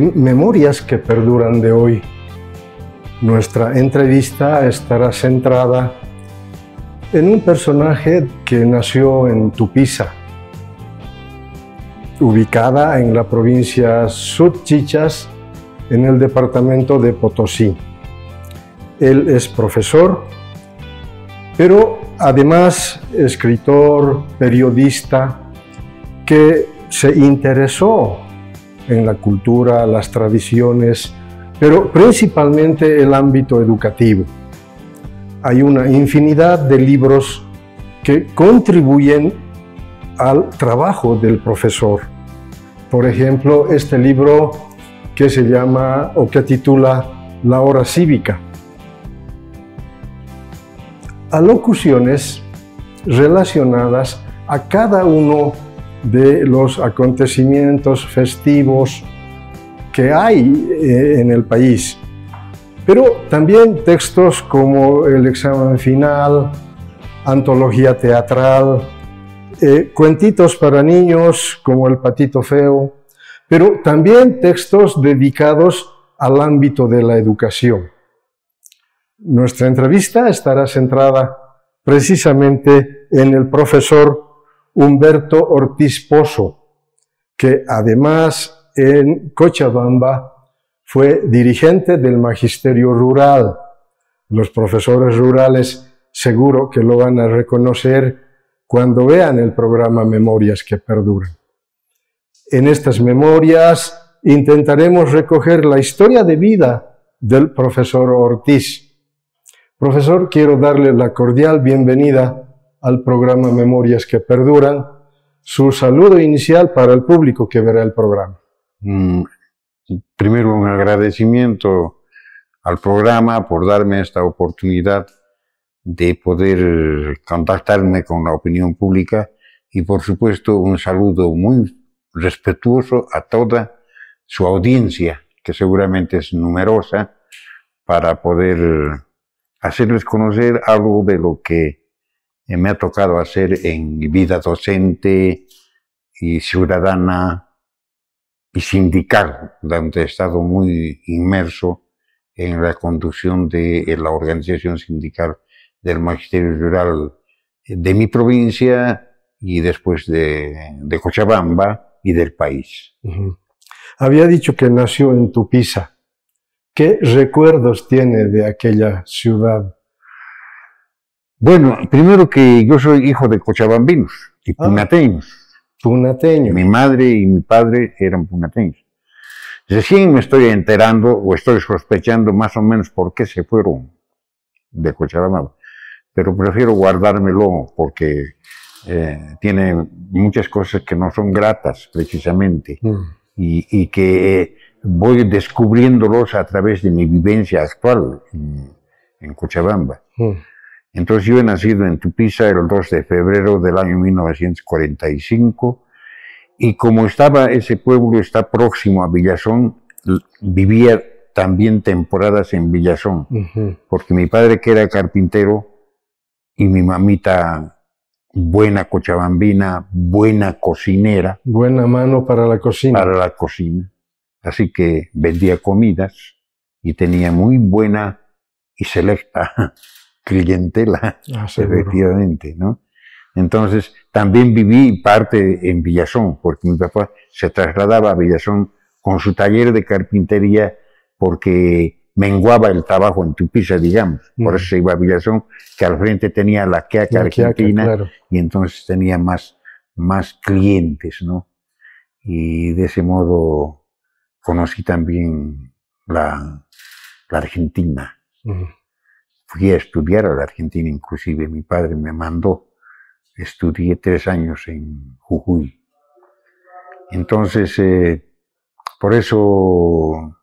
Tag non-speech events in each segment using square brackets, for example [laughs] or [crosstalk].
Memorias que Perduran de hoy. Nuestra entrevista estará centrada en un personaje que nació en Tupiza, ubicada en la provincia Sudchichas, en el departamento de Potosí. Él es profesor, pero además escritor, periodista, que se interesó en la cultura, las tradiciones, pero principalmente el ámbito educativo. Hay una infinidad de libros que contribuyen al trabajo del profesor. Por ejemplo, este libro que se llama o que titula La hora cívica. Alocuciones relacionadas a cada uno de los acontecimientos festivos que hay eh, en el país. Pero también textos como el examen final, antología teatral, eh, cuentitos para niños como El patito feo, pero también textos dedicados al ámbito de la educación. Nuestra entrevista estará centrada precisamente en el profesor Humberto Ortiz Pozo, que además en Cochabamba fue dirigente del magisterio rural. Los profesores rurales seguro que lo van a reconocer cuando vean el programa Memorias que perduran. En estas memorias intentaremos recoger la historia de vida del profesor Ortiz. Profesor, quiero darle la cordial bienvenida al programa Memorias que Perduran, su saludo inicial para el público que verá el programa. Mm, primero un agradecimiento al programa por darme esta oportunidad de poder contactarme con la opinión pública y por supuesto un saludo muy respetuoso a toda su audiencia, que seguramente es numerosa, para poder hacerles conocer algo de lo que eh, me ha tocado hacer en mi vida docente y ciudadana y sindical, donde he estado muy inmerso en la conducción de la organización sindical del Magisterio Rural de mi provincia y después de, Cochabamba y del país. Había dicho que nació en Tupiza. ¿Qué recuerdos tiene de aquella ciudad? Bueno, primero que yo soy hijo de cochabambinos y ah. punateños. Punateños. Mi madre y mi padre eran punateños. Recién me estoy enterando o estoy sospechando más o menos por qué se fueron de Cochabamba. Pero prefiero guardármelo porque eh, tiene muchas cosas que no son gratas precisamente mm. y, que voy descubriéndolos a través de mi vivencia actual en, Cochabamba. Mm. Entonces yo he nacido en Tupiza el 2 de febrero del año 1945 y como estaba ese pueblo, está próximo a Villazón, vivía también temporadas en Villazón, porque mi padre que era carpintero y mi mamita buena cochabambina, buena cocinera. Buena mano para la cocina. Para la cocina. Así que vendía comidas y tenía muy buena y selecta clientela, ah, [laughs] efectivamente, ¿no? Entonces, también viví parte en Villazón, porque mi papá se trasladaba a Villazón con su taller de carpintería porque menguaba el trabajo en Tupiza, digamos. Por eso se iba a Villazón, que al frente tenía la queaca argentina y entonces tenía más, más clientes, ¿no? Y de ese modo conocí también la, la Argentina. Fui a estudiar a la Argentina, inclusive mi padre me mandó. Estudié tres años en Jujuy. Entonces, eh, por eso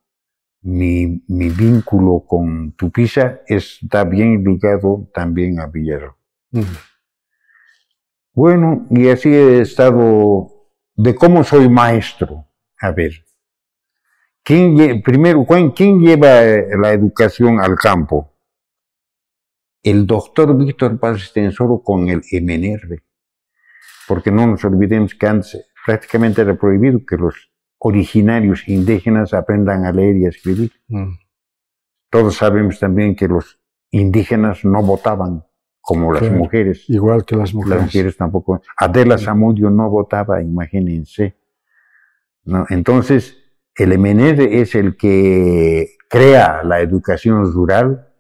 mi, vínculo con Tupiza está bien ligado también a Villarro. Bueno, y así he estado de cómo soy maestro. A ver, ¿quién, primero, ¿quién lleva la educación al campo? el doctor Víctor Paz Tensoro con el MNR, porque no nos olvidemos que antes prácticamente era prohibido que los originarios indígenas aprendan a leer y a escribir. Mm. Todos sabemos también que los indígenas no votaban como las mujeres. Igual que las mujeres. Las mujeres tampoco. Adela mm. Zamudio no votaba, imagínense. Entonces, el MNR es el que crea la educación rural,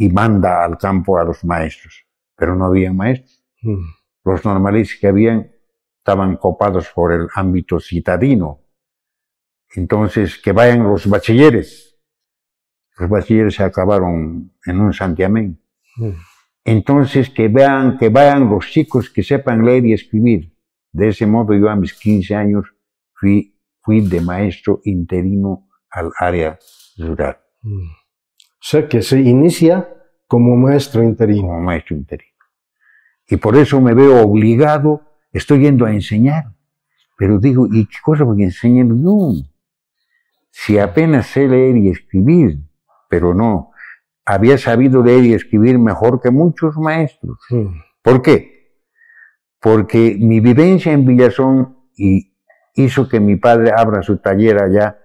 y manda al campo a los maestros. Pero no había maestros. Mm. Los normalistas que habían estaban copados por el ámbito citadino. Entonces, que vayan los bachilleres. Los bachilleres se acabaron en un santiamén. Mm. Entonces, que vean, que vayan los chicos que sepan leer y escribir. De ese modo, yo a mis 15 años fui, fui de maestro interino al área rural. Mm. Sé que se inicia como maestro interino. Como maestro interino. Y por eso me veo obligado, estoy yendo a enseñar. Pero digo, ¿y qué cosa voy a enseñar? Si apenas sé leer y escribir, pero no, había sabido leer y escribir mejor que muchos maestros. ¿Por qué? Porque mi vivencia en Villazón y hizo que mi padre abra su taller allá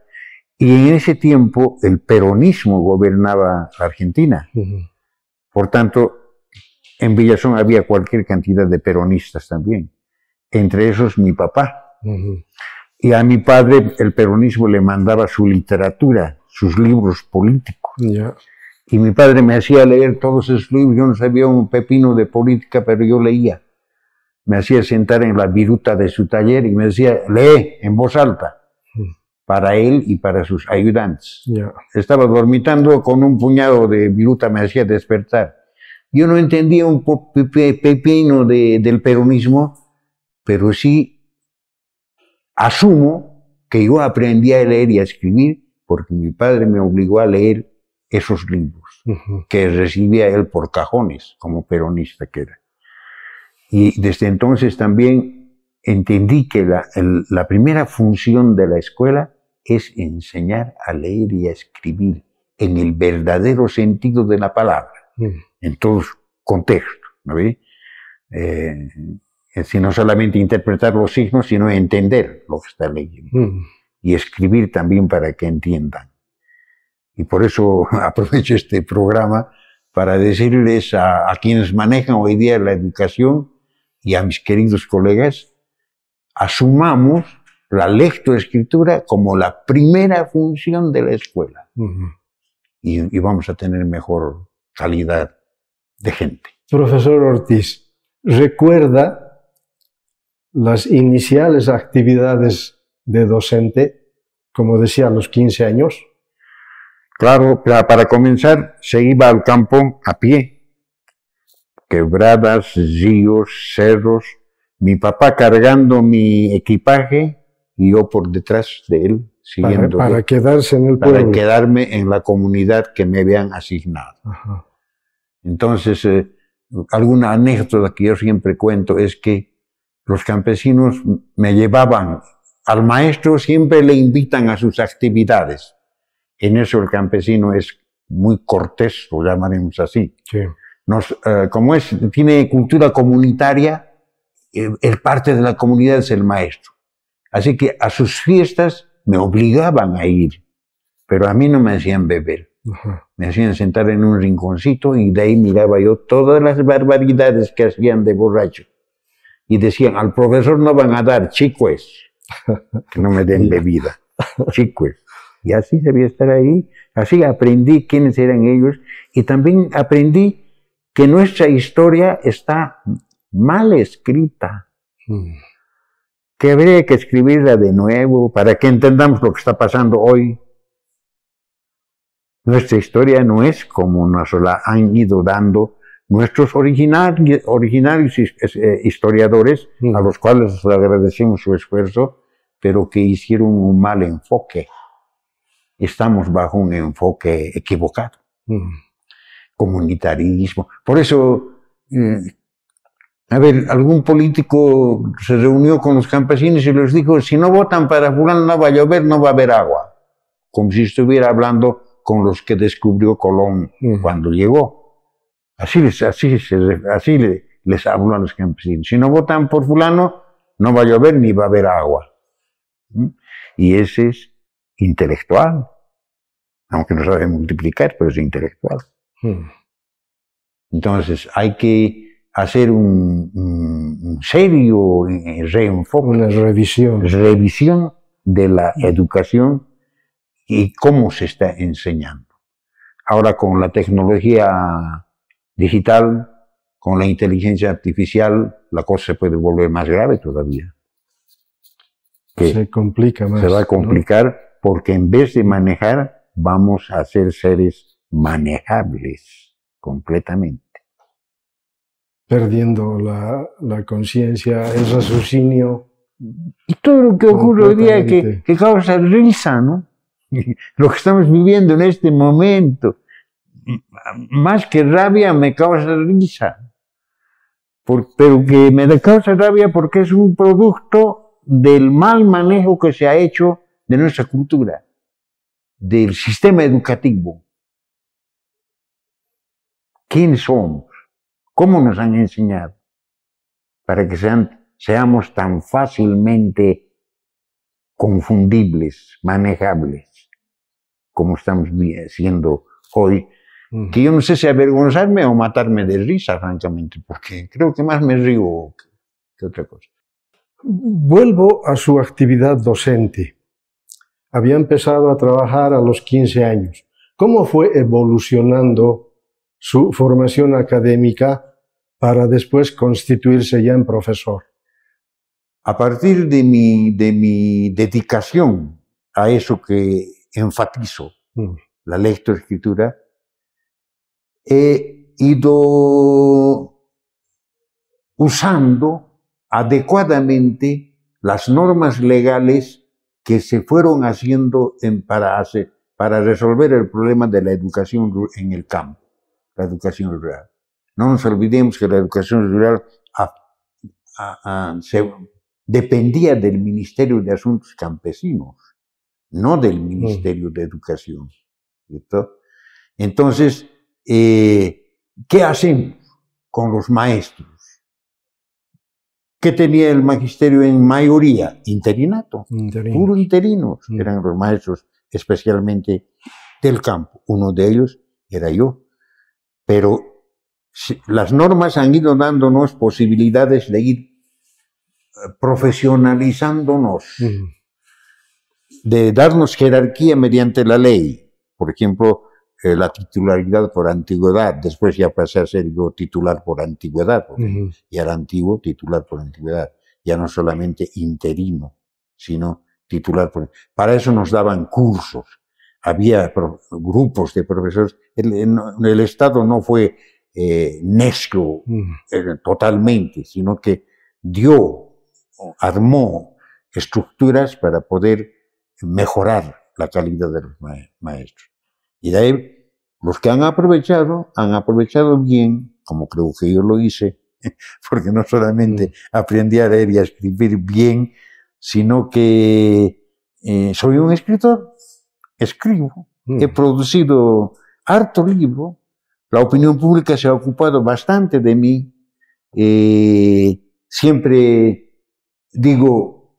y en ese tiempo el peronismo gobernaba Argentina. Por tanto, en Villazón había cualquier cantidad de peronistas también. Entre esos mi papá. Y a mi padre el peronismo le mandaba su literatura, sus libros políticos. Y mi padre me hacía leer todos esos libros. Yo no sabía un pepino de política, pero yo leía. Me hacía sentar en la viruta de su taller y me decía, lee en voz alta para él y para sus ayudantes. Estaba dormitando con un puñado de viruta, me hacía despertar. Yo no entendía un pepino del peronismo, pero sí asumo que yo aprendí a leer y a escribir porque mi padre me obligó a leer esos libros que recibía él por cajones como peronista que era. Y desde entonces también entendí que la, primera función de la escuela es enseñar a leer y a escribir en el verdadero sentido de la palabra, mm. en todos contextos. ¿no ve? es eh, eh, decir, no solamente interpretar los signos, sino entender lo que está leyendo. Mm. Y escribir también para que entiendan. Y por eso [laughs] aprovecho este programa para decirles a quienes manejan hoy día la educación y a mis queridos colegas asumamos la lectoescritura como la primera función de la escuela. y, vamos a tener mejor calidad de gente. Profesor Ortiz, ¿recuerda las iniciales actividades de docente, como decía, a los 15 años? Claro, para comenzar se iba al campo a pie, quebradas, ríos, cerros, mi papá cargando mi equipaje y yo por detrás de él siguiendo. Para, quedarse en el pueblo. Para quedarme en la comunidad que me habían asignado. Entonces, eh, alguna anécdota que yo siempre cuento es que los campesinos me llevaban, al maestro siempre le invitan a sus actividades. En eso el campesino es muy cortés, lo llamaremos así. Sí. Nos, eh, como es, tiene cultura comunitaria, eh, el parte de la comunidad es el maestro. Así que a sus fiestas me obligaban a ir, pero a mí no me hacían beber. Me hacían sentar en un rinconcito y de ahí miraba yo todas las barbaridades que hacían de borracho. Y decían, al profesor no van a dar, chicos. que no me den [laughs] bebida, Chicos. Y así debía estar ahí, así aprendí quiénes eran ellos y también aprendí que nuestra historia está mal escrita, hmm. que habría que escribirla de nuevo para que entendamos lo que está pasando hoy. Nuestra historia no es como nos la han ido dando nuestros originarios, eh, historiadores, hmm. a los cuales agradecemos su esfuerzo, pero que hicieron un mal enfoque. Estamos bajo un enfoque equivocado. Hmm. Comunitarismo. Por eso, eh, a ver, algún político se reunió con los campesinos y les dijo, si no votan para fulano no va a llover, no va a haber agua. Como si estuviera hablando con los que descubrió Colón cuando llegó. Así, les, así, así les, habló a los campesinos. Si no votan por fulano, no va a llover ni va a haber agua. ¿Mm? Y ese es intelectual. Aunque no sabe multiplicar, pero es intelectual. Hmm. Entonces, hay que hacer un, serio reenfoque. Una revisión. Revisión de la educación y cómo se está enseñando. Ahora con la tecnología digital, con la inteligencia artificial, la cosa se puede volver más grave todavía. se complica más. Se va a complicar porque en vez de manejar, vamos a ser seres manejables completamente perdiendo la, conciencia, el raciocinio. Todo lo que ocurre hoy día que, causa risa, ¿no? [laughs] lo que estamos viviendo en este momento, más que rabia me causa risa. pero que me causa rabia porque es un producto del mal manejo que se ha hecho de nuestra cultura, del sistema educativo. ¿Quiénes son ¿Cómo nos han enseñado? Para que seamos tan fácilmente confundibles, manejables, como estamos siendo hoy, que yo no sé si avergonzarme o matarme de risa, francamente, porque creo que más me río que, que otra cosa. Vuelvo a su actividad docente. Había empezado a trabajar a los 15 años. ¿Cómo fue evolucionando su formación académica para después constituirse ya en profesor. A partir de mi, de mi dedicación a eso que enfatizo, mm. la lectoescritura, he ido usando adecuadamente las normas legales que se fueron haciendo en, para, para resolver el problema de la educación en el campo la educación rural. No nos olvidemos que la educación rural dependía del Ministerio de Asuntos Campesinos, no del mm. Ministerio de Educación. Entonces, eh, ¿qué hacemos con los maestros? ¿Qué tenía el magisterio en mayoría? Interinato, puro interinos, mm. eran los maestros especialmente del campo. Uno de ellos era yo pero las normas han ido dándonos posibilidades de ir eh, profesionalizándonos, de darnos jerarquía mediante la ley. Por ejemplo, eh, la titularidad por antigüedad, después ya pasé a ser yo titular por antigüedad, y era antiguo titular por antigüedad, ya no solamente interino, sino titular por... Para eso nos daban cursos, había grupos de profesores, el, Estado no fue Nesco eh, necio mm. eh, totalmente, sino que dio, armó estructuras para poder mejorar la calidad de los maestros. Y de ahí los que han aprovechado, han aprovechado bien, como creo que yo lo hice, [laughs] porque no solamente mm. aprendí a leer y a escribir bien, sino que eh, soy un escritor escribo, mm. he producido harto libro, la opinión pública se ha ocupado bastante de mí, eh, siempre digo,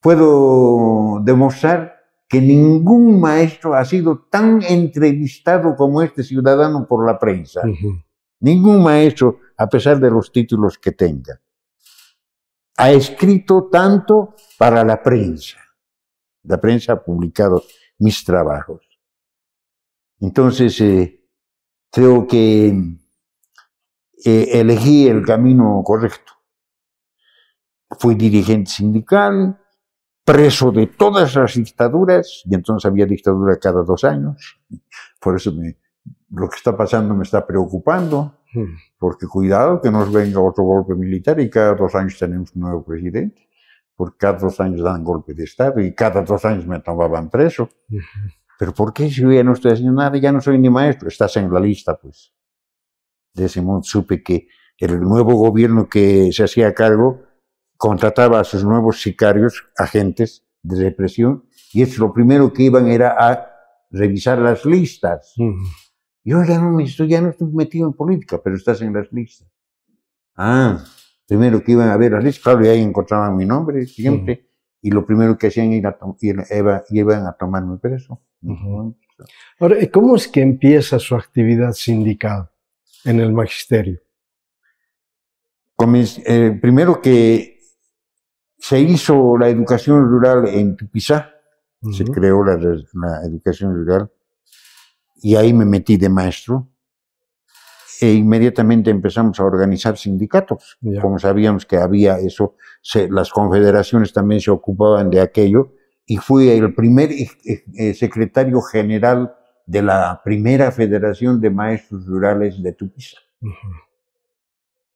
puedo demostrar que ningún maestro ha sido tan entrevistado como este ciudadano por la prensa. Ningún maestro, a pesar de los títulos que tenga, ha escrito tanto para la prensa. La prensa ha publicado mis trabajos. Entonces, eh, creo que eh, elegí el camino correcto. Fui dirigente sindical, preso de todas las dictaduras, y entonces había dictadura cada dos años, por eso me, lo que está pasando me está preocupando, hmm. porque cuidado que nos venga otro golpe militar y cada dos años tenemos un nuevo presidente porque cada dos años dan golpe de Estado y cada dos años me tomaban preso. Pero ¿por qué si yo ya no estoy haciendo nada, ya no soy ni maestro? Estás en la lista, pues. De ese modo supe que el nuevo gobierno que se hacía cargo contrataba a sus nuevos sicarios, agentes de represión, y eso lo primero que iban era a revisar las listas. Yo ya no, ministro, estoy, ya no estoy metido en política, pero estás en las listas. Ah, primero que iban a ver a listas, claro, y ahí encontraban mi nombre siempre, y lo primero que hacían era iban a tomarme preso. Ahora, ¿cómo es que empieza su actividad sindical en el magisterio? Eh, primero que se hizo la educación rural en Tupizá, se creó la educación rural, y ahí me metí de maestro e inmediatamente empezamos a organizar sindicatos. Como sabíamos que había eso, las confederaciones también se ocupaban de aquello, y fui el primer eh, eh, secretario general de la primera Federación de Maestros Rurales de Tupiza.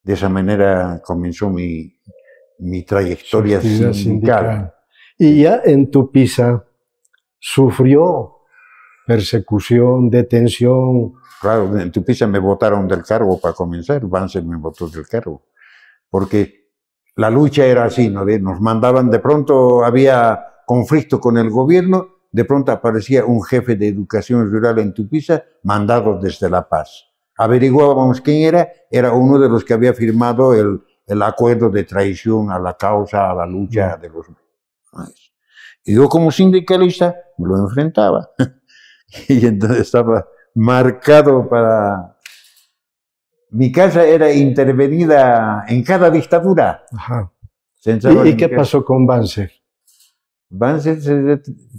De esa manera comenzó mi, mi trayectoria sindical. sindical. Y ya en Tupiza sufrió persecución, detención. Claro, en Tupiza me votaron del cargo para comenzar, Banzer me votó del cargo, porque la lucha era así, ¿no? nos mandaban, de pronto había conflicto con el gobierno, de pronto aparecía un jefe de educación rural en Tupiza, mandado desde La Paz. Averiguábamos quién era, era uno de los que había firmado el, el acuerdo de traición a la causa, a la lucha mm. de los... Y yo como sindicalista lo enfrentaba. [laughs] [laughs] y entonces estaba marcado para... Mi casa era intervenida en cada dictadura. Ajá. ¿Y, qué pasó con Banzer? Banzer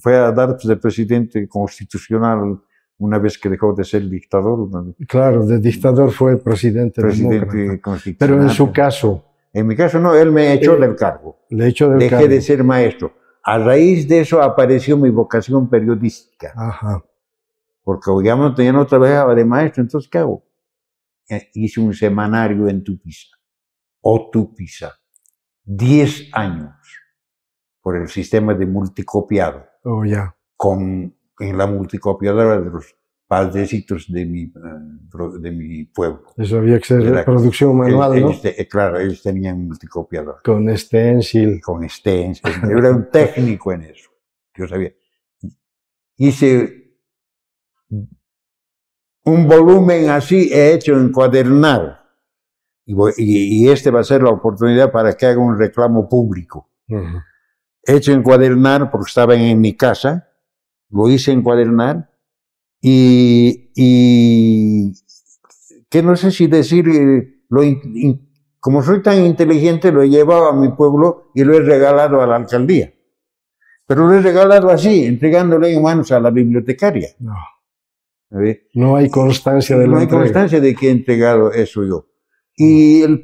fue a dar de presidente constitucional una vez que dejó de ser dictador. Claro, de dictador fue presidente. Presidente constitucional. Pero en su caso. En mi caso no, él me eh, echó del cargo. Le echó del Dejé de ser maestro. A raíz de eso apareció mi vocación periodística. Ajá porque ya no trabajaba otra vez de maestro, entonces ¿qué hago? Eh, hice un semanario en Tupiza, o Tupiza, 10 años por el sistema de multicopiado. Oh, ya. Con, en la multicopiadora de los padrecitos de mi, eh, de mi pueblo. Eso había que ser la, producción manual, ¿no? Este, eh, claro, ellos tenían multicopiadora. Con stencil. Con stencil. Yo era un técnico en eso. Yo sabía. Hice un volumen así he hecho encuadernar Y, y, este va a ser la oportunidad para que haga un reclamo público. He hecho encuadernar porque estaba en mi casa, lo hice encuadernar y, y que no sé si decir, eh, lo como soy tan inteligente, lo he llevado a mi pueblo y lo he regalado a la alcaldía. Pero lo he regalado así, entregándole en manos a la bibliotecaria. No hay constancia de No hay constancia de que he entregado eso yo. Y el,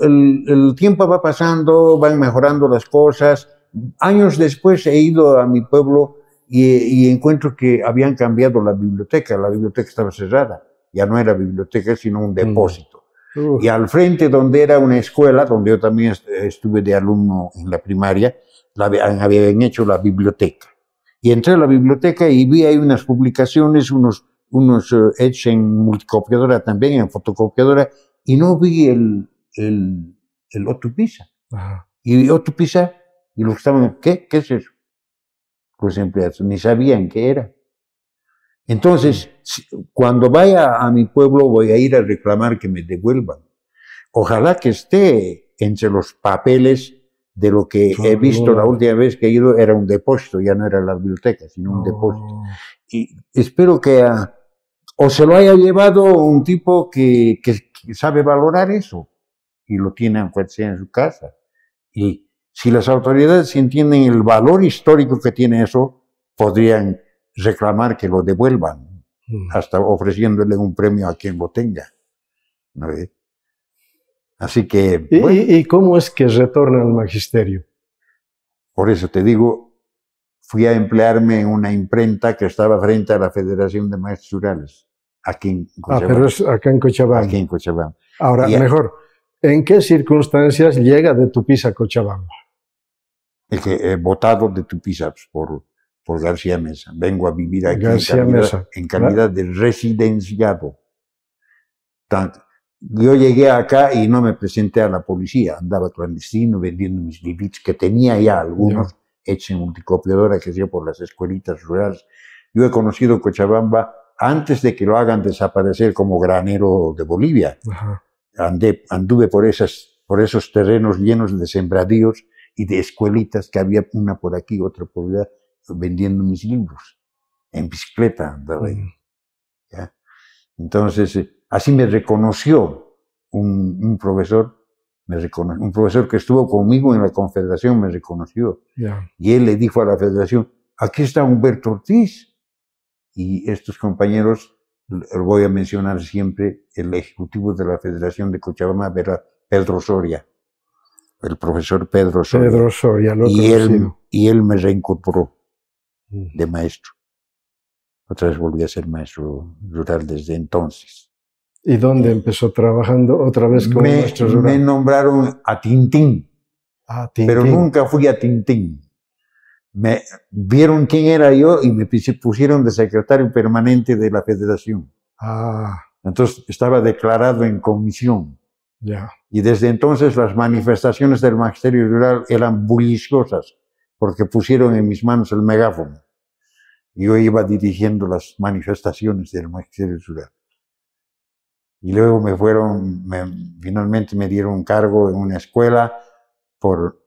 el, tiempo va pasando, van mejorando las cosas. Años después he ido a mi pueblo y, encuentro que habían cambiado la biblioteca. La biblioteca estaba cerrada. Ya no era biblioteca, sino un mm. depósito. Y al frente, donde era una escuela, donde yo también estuve de alumno en la primaria, la, habían hecho la biblioteca. Y entré a la biblioteca y vi ahí unas publicaciones, unos unos hechos eh, en multicopiadora también, en fotocopiadora, y no vi el, el, el otro pisa Y otro pisa y los que estaban, ¿qué? ¿Qué es eso? Los pues empleados, ni sabían qué era. Entonces, cuando vaya a mi pueblo voy a ir a reclamar que me devuelvan. Ojalá que esté entre los papeles de lo que he visto la última vez que he ido, era un depósito, ya no era la biblioteca, sino un depósito. Y espero que a, o se lo haya llevado un tipo que, sabe valorar eso y lo tiene en su casa. Y si las autoridades entienden el valor histórico que tiene eso, podrían reclamar que lo devuelvan, mm. hasta ofreciéndole un premio a quien lo tenga. ¿No Así que... ¿Y, cómo es que retorna al magisterio? Por eso te digo, fui a emplearme en una imprenta que estaba frente a la Federación de Maestros Rurales, aquí en ah, Cochabamba. Ah, pero es acá en Cochabamba. Aquí en Cochabamba. Ahora, mejor, ¿en qué circunstancias llega de Tupiza a Cochabamba? El que, he eh, votado de Tupiza pues, por, por García Mesa. Vengo a vivir aquí en calidad, de residenciado. yo llegué acá y no me presenté a la policía, andaba clandestino vendiendo mis libritos que tenía ya algunos, hecha en multicopiadora que por las escuelitas rurales. Yo he conocido Cochabamba antes de que lo hagan desaparecer como granero de Bolivia. Andé, anduve por, esas, por esos terrenos llenos de sembradíos y de escuelitas que había una por aquí, otra por allá, vendiendo mis libros. En bicicleta andaba mm. ¿ya? Entonces, eh, así me reconoció un profesor un profesor que estuvo conmigo en la Confederación me reconoció. Y él le dijo a la Federación, aquí está Humberto Ortiz. Y estos compañeros, lo eh, voy a mencionar siempre, el ejecutivo de la Federación de Cochabamba era Pedro Soria, el profesor Pedro Soria. y, él, y él me reincorporó mm. de maestro. Otra vez volví a ser maestro rural desde entonces. ¿Y dónde eh, empezó trabajando otra vez con me, Rural? Me nombraron a Tintín, ah, pero nunca fui a Tintín. Me vieron quién era yo y me pusieron de secretario permanente de la federación. Ah. Entonces estaba declarado en comisión. Ya. Y desde entonces las manifestaciones del magisterio rural eran bulliciosas, porque pusieron en mis manos el megáfono. Yo iba dirigiendo las manifestaciones del magisterio rural. Y luego me fueron, finalmente me dieron un cargo en una escuela por,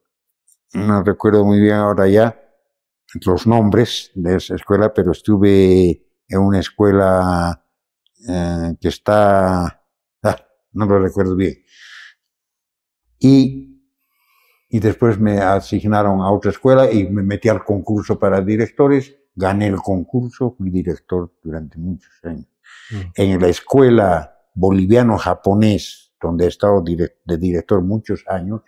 no recuerdo muy bien ahora ya los nombres de esa escuela, pero estuve en una escuela eh, que está, ah, no lo recuerdo bien. Y y después me asignaron a otra escuela y me metí al concurso para directores, gané el concurso, fui director durante muchos años. Mm. En la escuela boliviano-japonés, donde he estado de director muchos años,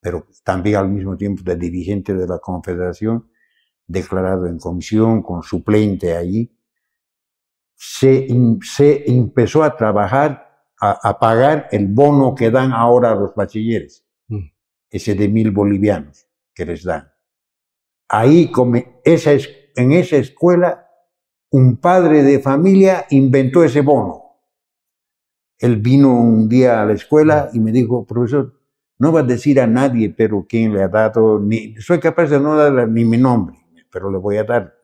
pero también al mismo tiempo de dirigente de la Confederación, declarado en comisión, con suplente allí, se, empezó a trabajar, a, pagar el bono que dan ahora a los bachilleres, mm. ese de mil bolivianos que les dan. Ahí, en esa escuela, un padre de familia inventó ese bono él vino un día a la escuela y me dijo, profesor, no va a decir a nadie, pero quién le ha dado, soy capaz de no darle ni mi nombre, pero le voy a dar.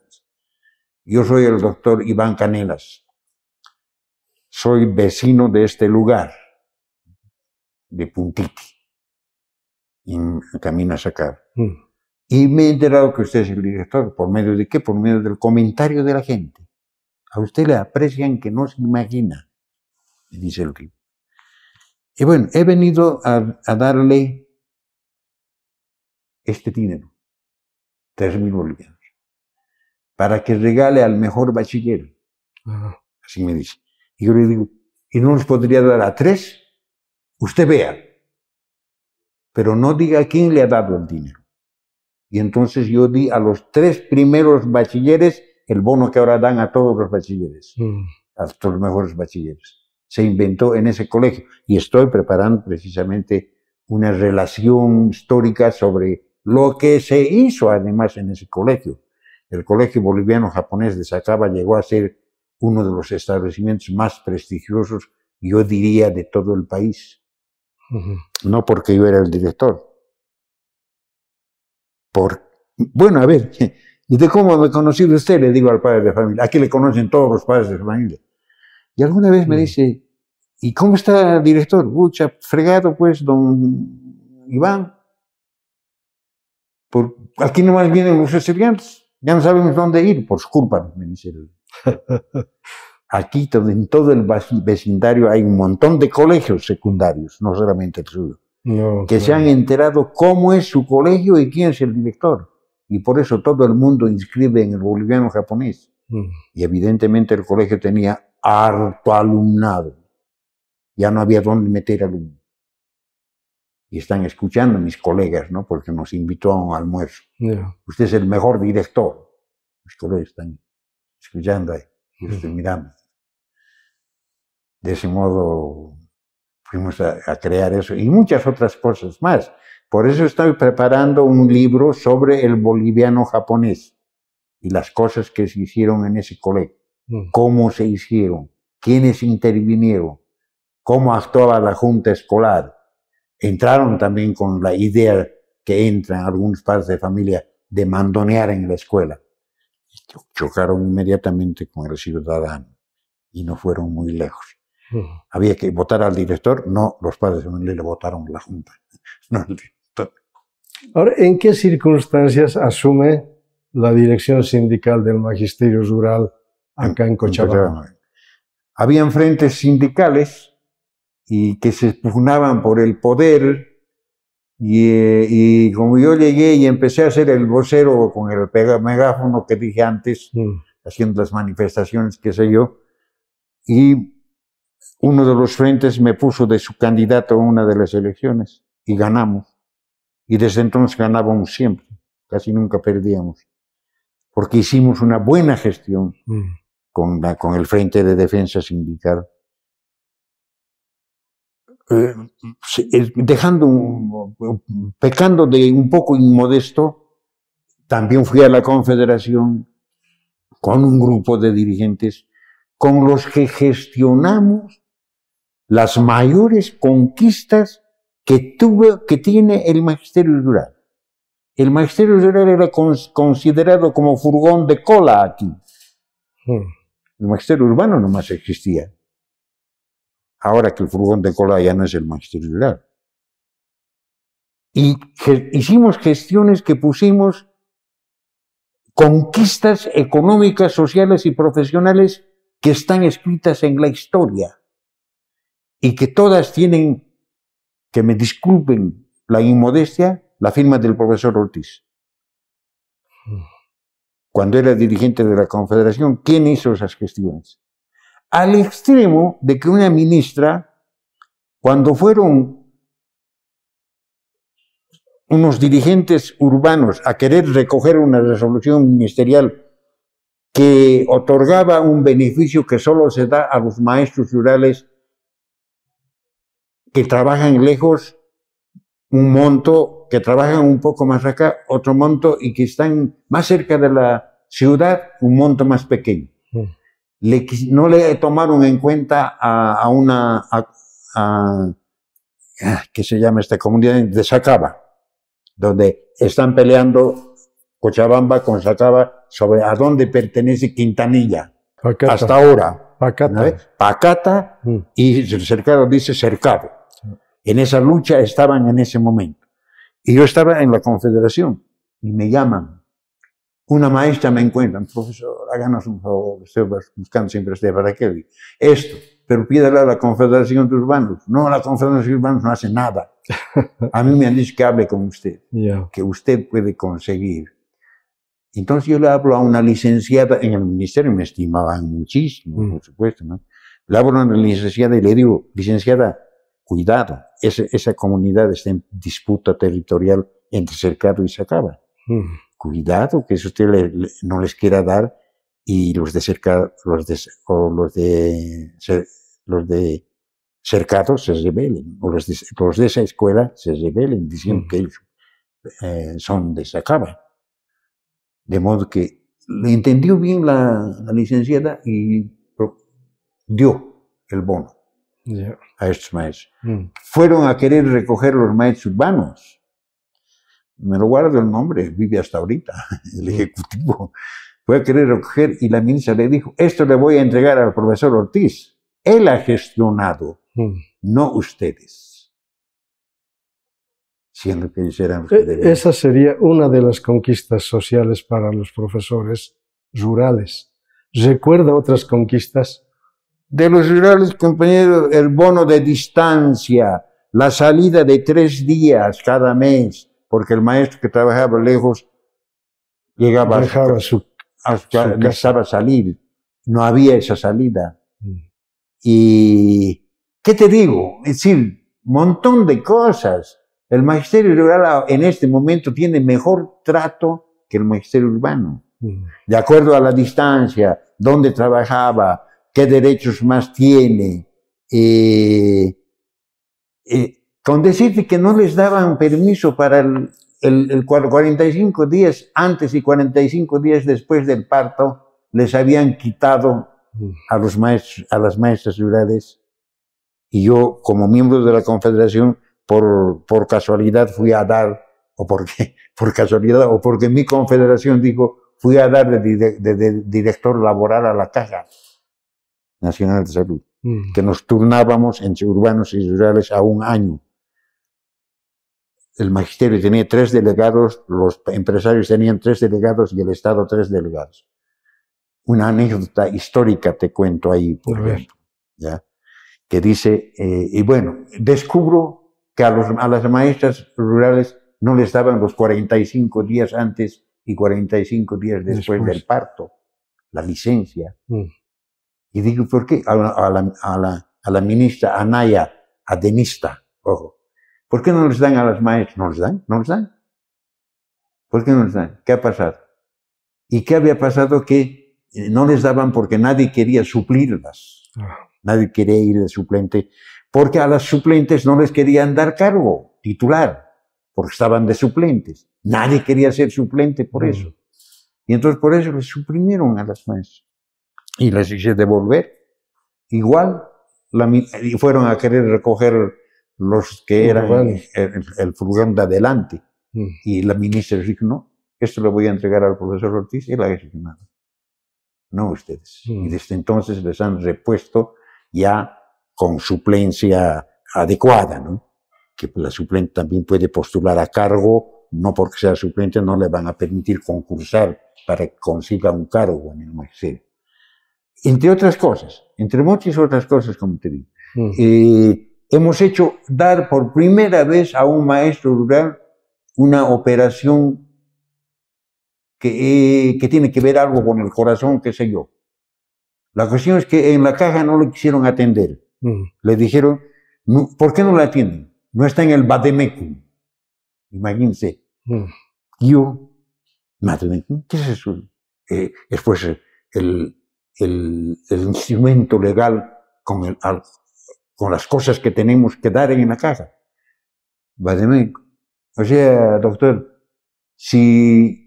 Yo soy el doctor Iván Canelas. Soy vecino de este lugar, de Puntiti, en Camino acá. Mm. Y me he enterado que usted es el director. ¿Por medio de qué? Por medio del comentario de la gente. A usted le aprecian que no se imagina dice el que Y bueno, he venido a, darle este dinero, tres mil bolivianos, para que regale al mejor bachiller. Así me dice. Y yo le digo, ¿y no nos podría dar a tres? Usted vea, pero no diga quién le ha dado el dinero. Y entonces yo di a los tres primeros bachilleres el bono que ahora dan a todos los bachilleres, mm. a todos los mejores bachilleres se inventó en ese colegio. Y estoy preparando precisamente una relación histórica sobre lo que se hizo además en ese colegio. El Colegio Boliviano Japonés de Sacaba llegó a ser uno de los establecimientos más prestigiosos, yo diría, de todo el país. No porque yo era el director. Por, bueno, a ver, [laughs] ¿y de cómo me conocido usted? Le digo al padre de familia. Aquí le conocen todos los padres de familia. Y alguna vez me mm. dice, ¿y cómo está el director? Mucha fregado, pues, don Iván. Por, aquí nomás vienen los estudiantes, ya no sabemos dónde ir, por su culpa, me dice él. [laughs] Aquí en todo el vecindario hay un montón de colegios secundarios, no solamente el suyo, que se han enterado cómo es su colegio y quién es el director. Y por eso todo el mundo inscribe en el boliviano japonés. Mm. Y evidentemente el colegio tenía harto alumnado. Ya no había dónde meter alumnos. Y están escuchando mis colegas, ¿no? Porque nos invitó a un almuerzo. Usted es el mejor director. Mis colegas están escuchando ahí. Y mirando. De ese modo fuimos a, crear eso y muchas otras cosas más. Por eso estoy preparando un libro sobre el boliviano japonés y las cosas que se hicieron en ese colegio. Mm. cómo se hicieron, quiénes intervinieron, cómo actuaba la Junta Escolar. Entraron también con la idea que entran algunos padres de familia de mandonear en la escuela. Chocaron inmediatamente con el ciudadano y no fueron muy lejos. Mm. Había que votar al director, no los padres de familia le votaron la Junta, [laughs] no al director. Ahora, ¿en qué circunstancias asume la dirección sindical del Magisterio Rural acá en Cochabamba. Habían frentes sindicales y que se pugnaban por el poder. Y, eh, y, como yo llegué y empecé a ser el vocero con el megáfono que dije antes, mm. haciendo las manifestaciones, qué sé yo, y uno de los frentes me puso de su candidato a una de las elecciones y ganamos. Y desde entonces ganábamos siempre, casi nunca perdíamos, porque hicimos una buena gestión. Mm con, con el Frente de Defensa Sindical, eh, eh, dejando, pecando de un poco inmodesto, también fui a la Confederación con un grupo de dirigentes con los que gestionamos las mayores conquistas que, que tiene el magisterio rural. El magisterio rural era considerado como furgón de cola aquí. Hmm. El magisterio urbano nomás existía. Ahora que el furgón de cola ya no es el magisterio rural. Y hicimos gestiones que pusimos conquistas económicas, sociales y profesionales que están escritas en la historia y que todas tienen, que me disculpen la inmodestia, la firma del profesor Ortiz cuando era dirigente de la Confederación, ¿quién hizo esas gestiones? Al extremo de que una ministra, cuando fueron unos dirigentes urbanos a querer recoger una resolución ministerial que otorgaba un beneficio que solo se da a los maestros rurales que trabajan lejos un monto, que trabajan un poco más acá, otro monto, y que están más cerca de la ciudad, un monto más pequeño. Mm. no le tomaron en cuenta a, una, ah, ¿qué se llama esta comunidad? De Sacaba, donde están peleando Cochabamba con Sacaba sobre a dónde pertenece Quintanilla. Hasta ahora. Pacata. Pacata mm. y el cercado dice cercado en esa lucha estaban en ese momento. Y yo estaba en la Confederación y me llaman. Una maestra me encuentra, profesor, háganos un favor, estoy buscando siempre a Esteban Kelly. Esto, pero pídale a la Confederación de Urbanos. No, la Confederación de Urbanos no hace nada. A mí me han dicho que hable con usted, que usted puede conseguir. Entonces yo le hablo a una licenciada en el ministerio, me estimaban muchísimo, por supuesto, ¿no? Le hablo a una licenciada y le digo, licenciada, cuidado, esa comunidad está en disputa territorial entre Cercado y Sacaba. Hmm. Cuidado que eso usted no les quiera dar y los de Cercado, los de, los de, Cercado se rebelen, o los de, esa escuela se rebelen diciendo hmm. que ellos eh, son de Sacaba. De modo que le entendió bien la licenciada y dio el bono a estos maestros. Mm. Fueron a querer recoger los maestros urbanos. Me lo guardo el nombre, vive hasta ahorita, [laughs] el mm. ejecutivo. Fue a querer recoger y la ministra le dijo, esto le voy a entregar al profesor Ortiz. Él ha gestionado, mm. no ustedes siendo que hicieran e, Esa sería una de las conquistas sociales para los profesores rurales. ¿Recuerda otras conquistas? de los rurales compañeros el bono de distancia, la salida de tres días cada mes, porque el maestro que trabajaba lejos llegaba a, su, a, a salir. No había esa salida. Mm. Y, ¿qué te digo? Es decir, montón de cosas. El magisterio rural en este momento tiene mejor trato que el magisterio urbano. Mm. De acuerdo a la distancia, donde trabajaba, qué derechos más tiene. Eh, eh, con decirle que no les daban permiso para el, el, 45 días antes y 45 días después del parto, les habían quitado a, los a las maestras rurales. Y yo, como miembro de la Confederación, por, por casualidad fui a dar, o porque, [laughs] por casualidad, o porque mi confederación dijo, fui a dar de, de director laboral a la caja. Nacional de Salud, mm. que nos turnábamos entre urbanos y rurales a un año. El magisterio tenía tres delegados, los empresarios tenían tres delegados y el Estado tres delegados. Una anécdota histórica te cuento ahí, por ver, ¿ya? que dice, eh, y bueno, descubro que a, los, a las maestras rurales no les daban los 45 días antes y 45 días después, del parto, la licencia. Mm. Y digo, ¿por qué? A la, a la, a la, a la ministra ojo. ¿Por qué no les dan a las maestras? ¿No les dan? ¿No les dan? ¿Por qué no les dan? ¿Qué ha pasado? ¿Y qué había pasado? Que eh, no les daban porque nadie quería suplirlas. Ah. Nadie quería ir de suplente. Porque a las suplentes no les querían dar cargo titular, porque estaban de suplentes. Nadie quería ser suplente por mm. eso. Y entonces por eso les suprimieron a las maestras y les hice devolver. Igual, la, fueron a querer recoger los que eran el, el, furgón de adelante. Mm. Y la ministra dijo, no, esto lo voy a entregar al profesor Ortiz y la he No ustedes. Mm. Y desde entonces les han repuesto ya con suplencia adecuada, ¿no? Que la suplente también puede postular a cargo, no porque sea suplente, no le van a permitir concursar para que consiga un cargo en el magisterio entre otras cosas, entre muchas otras cosas, como te digo. Mm. Eh, hemos hecho dar por primera vez a un maestro rural una operación eh, que, tiene que ver algo con el corazón, qué sé yo. La cuestión es que en la caja no lo quisieron atender. Mm. Le dijeron, ¿por qué no la atienden? No está en el Bademecum. Imagínense. Mm. Yo, ¿qué es eso? Eh, después el, el, instrumento legal con, el, con las cosas que tenemos que dar en la casa vademecum O sea, doctor, si...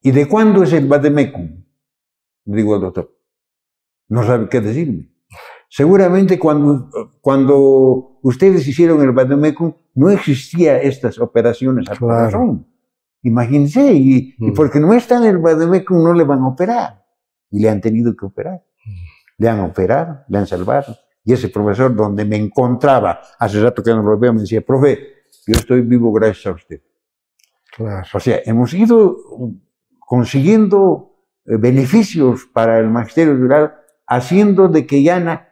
¿Y de cuándo es el Bademecum? Digo doctor. No sabe qué decirme. Seguramente cuando, cuando ustedes hicieron el Bademecum no existían estas operaciones al corazón. Imagínense, y, mm. porque no está en el Bademecum no le van a operar y le han tenido que operar. Le han operado, le han salvado. Y ese profesor donde me encontraba, hace rato que no lo veo, me decía, profe, yo estoy vivo gracias a usted. O sea, hemos ido um, consiguiendo eh, beneficios para el magisterio rural, haciendo de que ya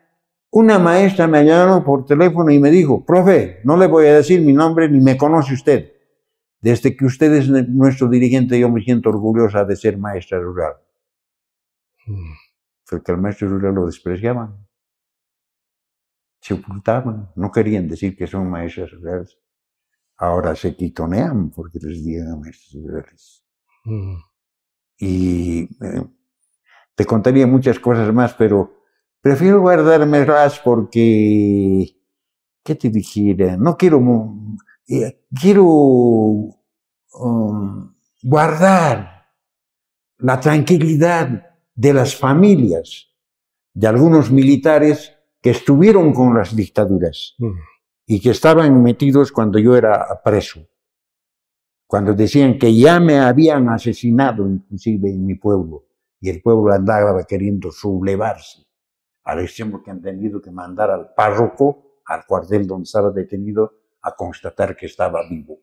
una maestra me llamaron por teléfono y me dijo, profe, no le voy a decir mi nombre ni me conoce usted. Desde que usted es nuestro dirigente, yo me siento orgullosa de ser maestra rural. Mm. porque al maestro Lula lo despreciaban, se ocultaban, no querían decir que son maestros reales. Ahora se quitonean porque les digan maestros reales. Mm. Y eh, te contaría muchas cosas más, pero prefiero guardarme las porque, ¿qué te dijera? No quiero, eh, quiero um, guardar la tranquilidad de las familias de algunos militares que estuvieron con las dictaduras y que estaban metidos cuando yo era preso, cuando decían que ya me habían asesinado inclusive en mi pueblo y el pueblo andaba queriendo sublevarse, al extremo que han tenido que mandar al párroco, al cuartel donde estaba detenido, a constatar que estaba vivo.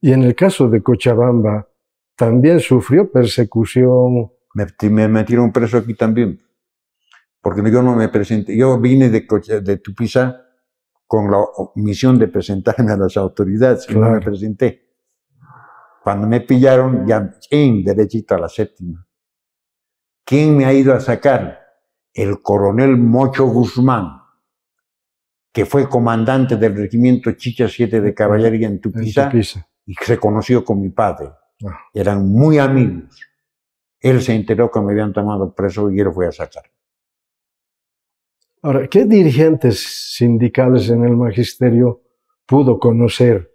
Y en el caso de Cochabamba, también sufrió persecución me, metieron preso aquí también, porque yo no me presenté. Yo vine de, de Tupiza con la misión de presentarme a las autoridades, que no me presenté. Cuando me pillaron, ya en derechito a la séptima. ¿Quién me ha ido a sacar? El coronel Mocho Guzmán, que fue comandante del regimiento Chicha 7 de Caballería en Tupiza, y se conoció con mi padre. Ah. Eran muy amigos. Él se enteró que me habían tomado preso y él fue a sacar. Ahora, ¿qué dirigentes sindicales en el magisterio pudo conocer?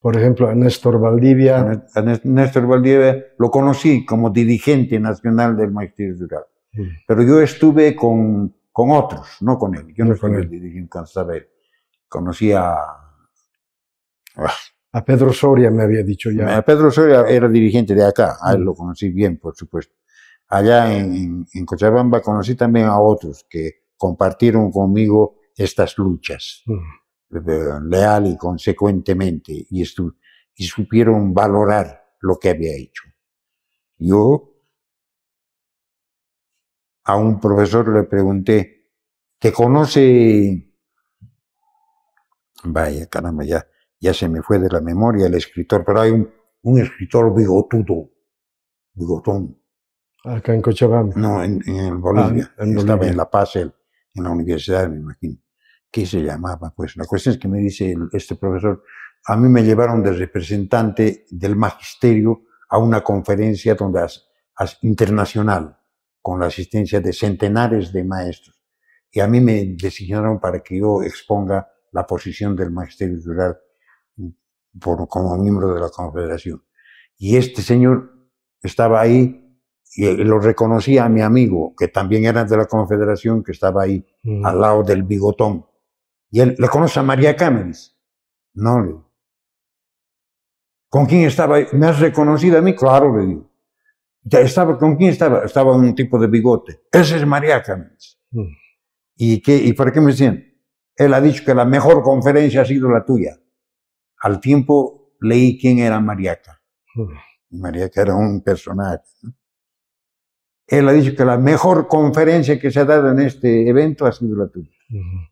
Por ejemplo, a Néstor Valdivia. A Néstor Valdivia lo conocí como dirigente nacional del magisterio rural. Mm. Pero yo estuve con, con, otros, no con él. Yo no, con fui el dirigente con Conocí a, ah, a Pedro Soria me había dicho ya. A Pedro Soria era dirigente de acá, a él lo conocí bien, por supuesto. Allá en, Cochabamba conocí también a otros que compartieron conmigo estas luchas, mm. eh, leal y consecuentemente, y, y supieron valorar lo que había hecho. Yo a un profesor le pregunté, ¿te conoce? Vaya, caramba, ya ya se me fue de la memoria el escritor, pero hay un, escritor bigotudo, bigotón. Acá en Cochabamba. No, en, Bolivia. Ah, en Estaba en La Paz, en la universidad, me imagino. ¿Qué se llamaba? Pues la cuestión es que me dice este profesor, a mí me llevaron de representante del magisterio a una conferencia donde as, internacional, con la asistencia de centenares de maestros. Y a mí me designaron para que yo exponga la posición del magisterio rural como miembro de la Confederación. Y este señor estaba ahí y eh, lo reconocía a mi amigo, que también era de la Confederación, que estaba ahí mm. al lado del bigotón. Y él, ¿le conoce a María Cámenes? No, le ¿Con quién estaba? ¿Me has reconocido a mí? Claro, le digo. Estaba, ¿Con quién estaba? Estaba un tipo de bigote. Ese es María Cámenes. Mm. ¿Y, qué, ¿Y para qué me decían? Él ha dicho que la mejor conferencia ha sido la tuya. Al tiempo leí quién era Mariaca. Hmm. Mariaca era un personaje. Él ha dicho que la mejor conferencia que se ha dado en este evento ha sido la tuya. Hmm.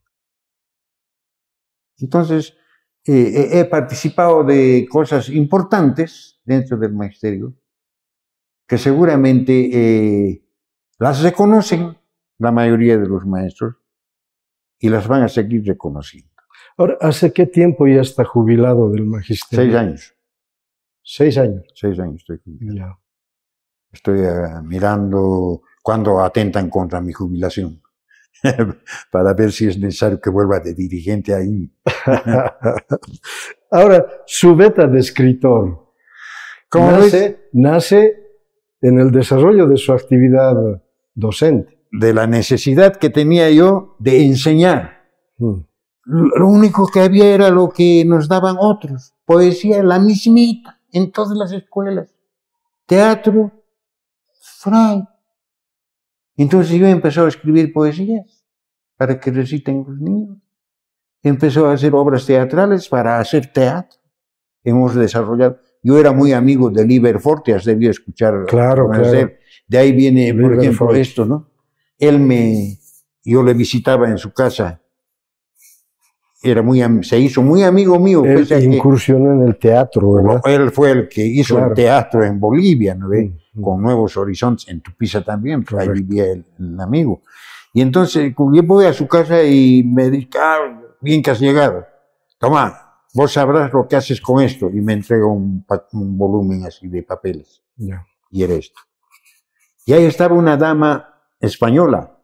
Entonces, eh, eh, he participado de cosas importantes dentro del magisterio, que seguramente eh, las reconocen la mayoría de los maestros y las van a seguir reconociendo. Ahora, ¿hace qué tiempo ya está jubilado del magisterio? Seis años. ¿Seis años? Seis años estoy jubilado. Ya. Estoy eh, mirando cuándo atentan contra mi jubilación [laughs] para ver si es necesario que vuelva de dirigente ahí. [laughs] Ahora, su beta de escritor ¿Cómo nace, nace en el desarrollo de su actividad docente. De la necesidad que tenía yo de enseñar. Mm. Lo único que había era lo que nos daban otros, poesía la mismita en todas las escuelas, teatro, Frank Entonces yo empecé a escribir poesías para que reciten los niños. Empezó a hacer obras teatrales para hacer teatro. Hemos desarrollado. Yo era muy amigo de Liberforte, has debido escuchar. Claro, De ahí viene, por ejemplo, esto, ¿no? Él me. Yo le visitaba en su casa era muy, se hizo muy amigo mío. Él incursionó en el teatro, ¿verdad? Él fue el que hizo el teatro en Bolivia, ¿no mm, mm. Con Nuevos Horizontes, en Tupiza también, pues, ahí vivía el, amigo. Y entonces yo voy a su casa y me dice, ah, bien que has llegado, toma, vos sabrás lo que haces con esto. Y me entrega un, volumen así de papeles. Ya. Y era esto. Y ahí estaba una dama española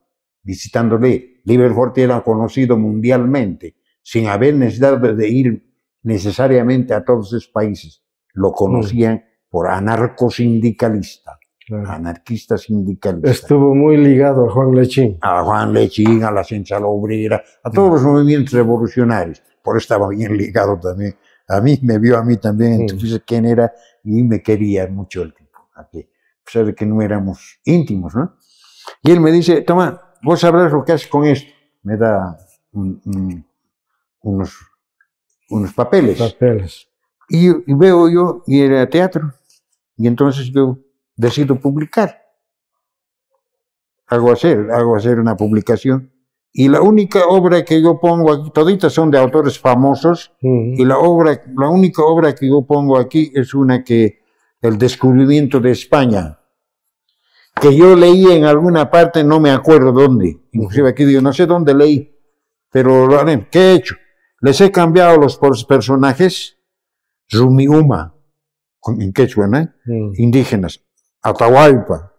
visitándole. Liverforte era conocido mundialmente sin haber necesidad de ir necesariamente a todos esos países. Lo mm. conocían por anarcosindicalista, sindicalista anarquista sindicalista. Estuvo muy ligado a Juan Lechín. A Juan Lechín, a la ciencia obrera, a mm. todos los movimientos revolucionarios. Por eso estaba bien ligado también. A mí me vio a mí también, mm. entonces quién era y me quería mucho el tipo. Aquí, a pesar de que no éramos íntimos, ¿no? Y él me dice, toma, vos sabrás lo que haces con esto. Me da un unos, unos papeles. papeles. Y, veo yo, y era teatro, y entonces yo decido publicar. Hago hacer, hago hacer una publicación. Y la única obra que yo pongo aquí, toditas son de autores famosos, y la, obra, la única obra que yo pongo aquí es una que, El descubrimiento de España, que yo leí en alguna parte, no me acuerdo dónde, inclusive aquí digo, no sé dónde leí, pero lo haré, ¿qué he hecho? Les he cambiado los personajes, Rumiuma, en quechua, mm. indígenas, Atahualpa,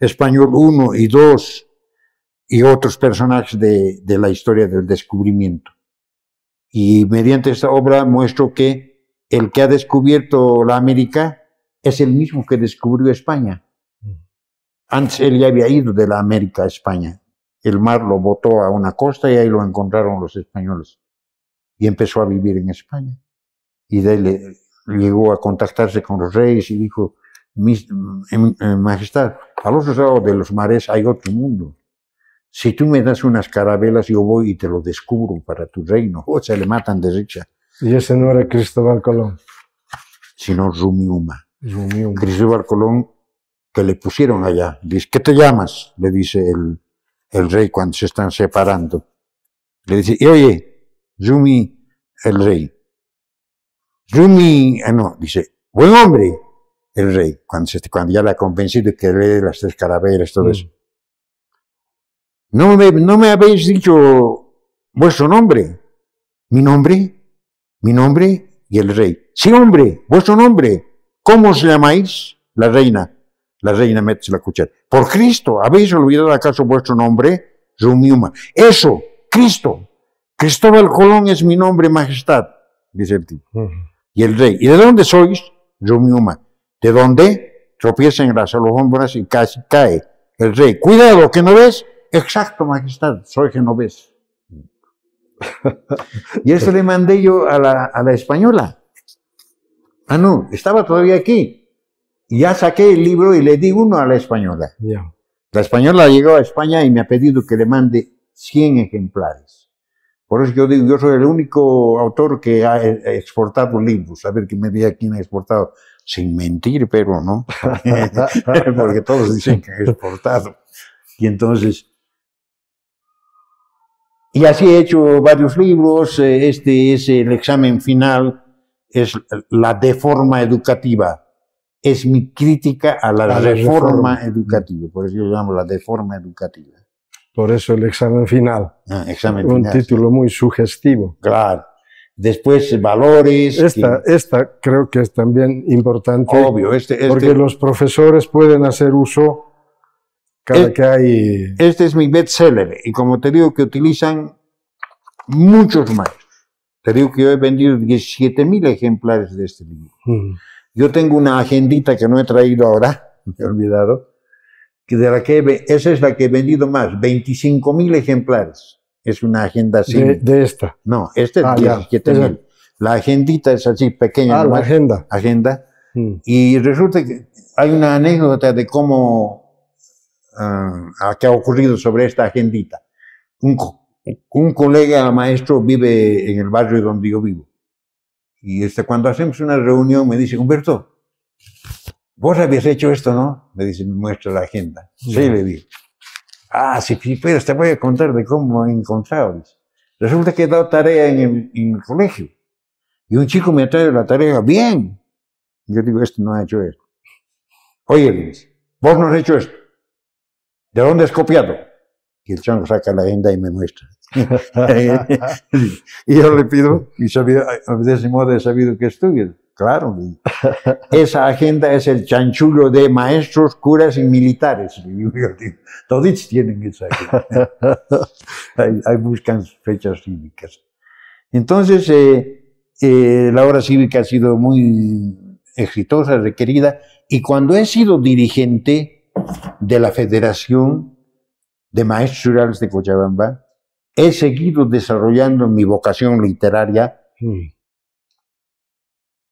español 1 y 2, y otros personajes de, de, la historia del descubrimiento. Y mediante esta obra muestro que el que ha descubierto la América es el mismo que descubrió España. Mm. Antes él ya había ido de la América a España. El mar lo botó a una costa y ahí lo encontraron los españoles y empezó a vivir en España. Y de llegó a contactarse con los reyes y dijo, eh, eh, Majestad, a los lados de los mares hay otro mundo. Si tú me das unas carabelas, yo voy y te lo descubro para tu reino. [laughs] O se le matan de dicha. Y ese no era Cristóbal Colón. Sino Rumiuma. Cristóbal Colón, que le pusieron allá. Dice, ¿qué te llamas? Le dice el, el rey cuando se están separando. Le dice, y oye, Yumi el rey. Yumi, ah, no, dice, buen hombre el rey, cuando, cuando ya la ha convencido que lee las tres calaveras, todo mm. eso. No me, no me habéis dicho vuestro nombre. Mi nombre, mi nombre y el rey. Sí, hombre, vuestro nombre. ¿Cómo os llamáis? La reina. La reina mete la cuchara. Por Cristo, ¿habéis olvidado acaso vuestro nombre? Rumiuma. Eso, Cristo, Cristóbal Colón es mi nombre, majestad, dice el tío. Y el rey, ¿y de dónde sois? huma, ¿De dónde? Tropieza en las hombros y casi cae. El rey, cuidado, que no ves. Exacto, majestad, soy que no ves. y eso le mandé yo a la, a la española. Ah, no, estaba todavía aquí. Y ya saqué el libro y le di uno a la española. La española llegó a España y me ha pedido que le mande 100 ejemplares. Por eso yo digo, yo soy el único autor que ha eh, exportado libros. A ver que me diga quién ha exportado. Sin mentir, pero no. [laughs] Porque todos dicen que ha exportado. Y entonces. Y así he hecho varios libros. Eh, este es el examen final, es la deforma educativa. Es mi crítica a la, reforma, educativa. Por eso yo llamo la deforma educativa. Por eso el examen final. Ah, examen Un título muy sugestivo. Claro. Después valores. Esta, esta creo que es también importante. Obvio, este, este... Porque los profesores pueden hacer uso cada que hay. Este es mi best seller. y como te digo que utilizan muchos más. Te digo que yo he vendido 17.000 ejemplares de este libro. Mm. Yo tengo una agendita que no he traído ahora, [laughs] me he olvidado, que de la que esa es la que he vendido más, 25.000 ejemplares. Es una agenda así. De, esta. No, esta es que ah, 17.000. La agendita es así, pequeña. Ah, la agenda. Agenda. Mm. Y resulta que hay una anécdota de cómo, ah, ¿Qué ha ocurrido sobre esta agendita. Un, un colega maestro vive en el barrio donde yo vivo. Y este, cuando hacemos una reunión me dice, Humberto, vos habías hecho esto, ¿no? me dice, me muestra la agenda. Sí, le digo. Ah, si quieres te voy a contar de cómo he encontrado. Resulta que he dado tarea en el, colegio. Y un chico me ha traído la tarea bien. Yo digo, esto no ha hecho esto. Oye, vos no has hecho esto. ¿De dónde has copiado? Y el chango saca la agenda y me muestra. [laughs] y yo le pido, y sabido, de ese modo he sabido que estudio. Claro, [laughs] esa agenda es el chanchullo de maestros, curas y militares. Todos tienen esa agenda. [laughs] ahí, buscan fechas cívicas. Entonces, eh, eh, la obra cívica ha sido muy exitosa, requerida, y cuando he sido dirigente de la federación, de Maestros de Cochabamba, he seguido desarrollando mi vocación literaria hmm.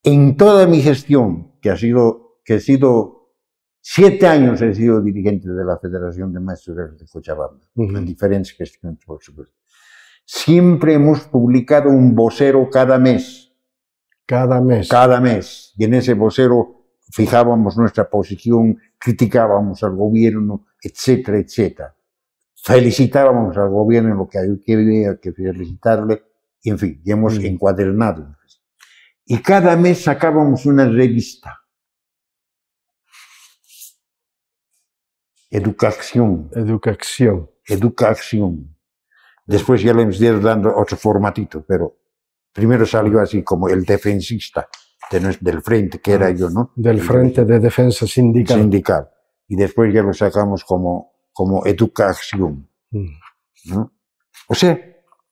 en toda mi gestión, que ha sido, que he sido siete años he sido dirigente de la Federación de Maestros de Cochabamba, hmm. en diferentes gestiones, por Siempre hemos publicado un vocero cada mes. Cada mes. Cada mes. Y en ese vocero fijábamos nuestra posición, criticábamos al gobierno, etcétera, etcétera felicitábamos al gobierno en lo que hay que felicitarle, y en fin, y hemos encuadernado. Y cada mes sacábamos una revista. Educación. Educación. Educación. Después ya le hemos dando otro formatito, pero primero salió así como el defensista del frente, que era ah, yo, ¿no? Del frente de defensa sindical. Sindical. Y después ya lo sacamos como como educación. Mm. O sea,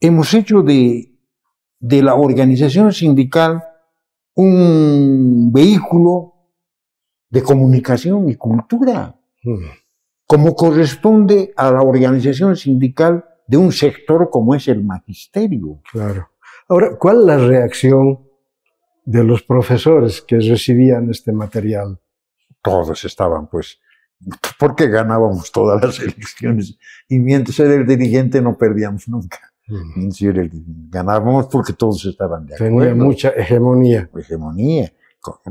hemos hecho de, de la organización sindical un vehículo de comunicación y cultura, mm. como corresponde a la organización sindical de un sector como es el magisterio. Claro. Ahora, ¿cuál es la reacción de los profesores que recibían este material? Todos estaban, pues, porque ganábamos todas las elecciones y mientras era el dirigente no perdíamos nunca. Mm. ganábamos porque todos estaban de acuerdo. Tenía mucha hegemonía. Hegemonía.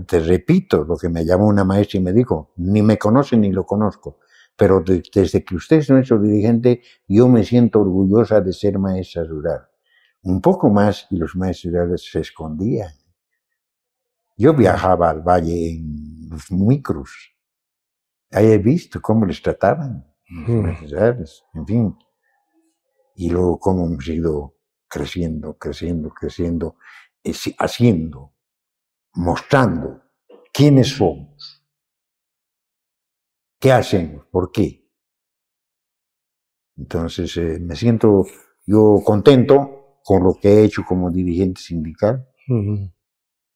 Te repito lo que me llamó una maestra y me dijo, ni me conoce ni lo conozco, pero desde que usted es nuestro dirigente, yo me siento orgullosa de ser maestra rural. Un poco más y los maestros rurales se escondían. Yo viajaba al valle en los micros Ahí he visto cómo les trataban los en fin. Y luego cómo hemos ido creciendo, creciendo, creciendo, eh, haciendo, mostrando quiénes somos, qué hacemos, por qué. Entonces eh, me siento yo contento con lo que he hecho como dirigente sindical